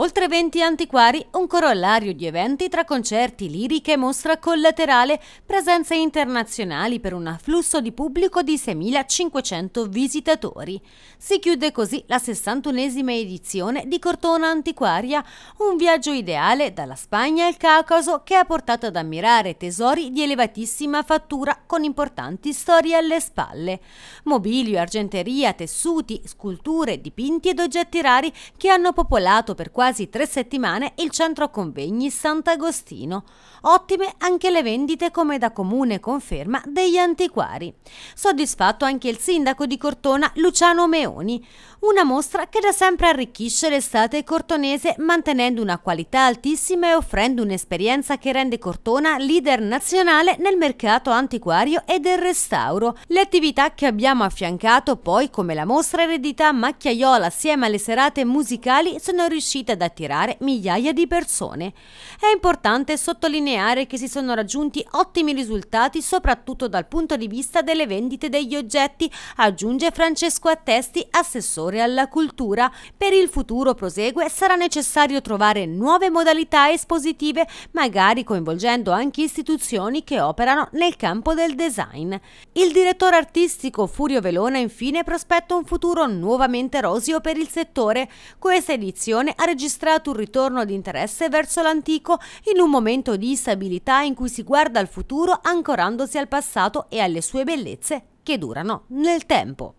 Oltre 20 antiquari, un corollario di eventi tra concerti, liriche, mostra collaterale, presenze internazionali per un afflusso di pubblico di 6.500 visitatori. Si chiude così la 61esima edizione di Cortona Antiquaria, un viaggio ideale dalla Spagna al Caucaso che ha portato ad ammirare tesori di elevatissima fattura con importanti storie alle spalle. Mobilio, argenteria, tessuti, sculture, dipinti ed oggetti rari che hanno popolato per quasi quasi tre settimane il centro convegni Sant'Agostino. Ottime anche le vendite come da comune conferma degli antiquari. Soddisfatto anche il sindaco di Cortona Luciano Meoni. Una mostra che da sempre arricchisce l'estate cortonese mantenendo una qualità altissima e offrendo un'esperienza che rende Cortona leader nazionale nel mercato antiquario e del restauro. Le attività che abbiamo affiancato poi come la mostra eredità macchiaiola assieme alle serate musicali sono riuscite a ad attirare migliaia di persone. È importante sottolineare che si sono raggiunti ottimi risultati soprattutto dal punto di vista delle vendite degli oggetti, aggiunge Francesco Attesti, assessore alla cultura. Per il futuro, prosegue, sarà necessario trovare nuove modalità espositive, magari coinvolgendo anche istituzioni che operano nel campo del design. Il direttore artistico Furio Velona infine prospetta un futuro nuovamente rosio per il settore. Questa edizione ha raggiunto registrato un ritorno di interesse verso l'antico in un momento di instabilità in cui si guarda al futuro ancorandosi al passato e alle sue bellezze che durano nel tempo.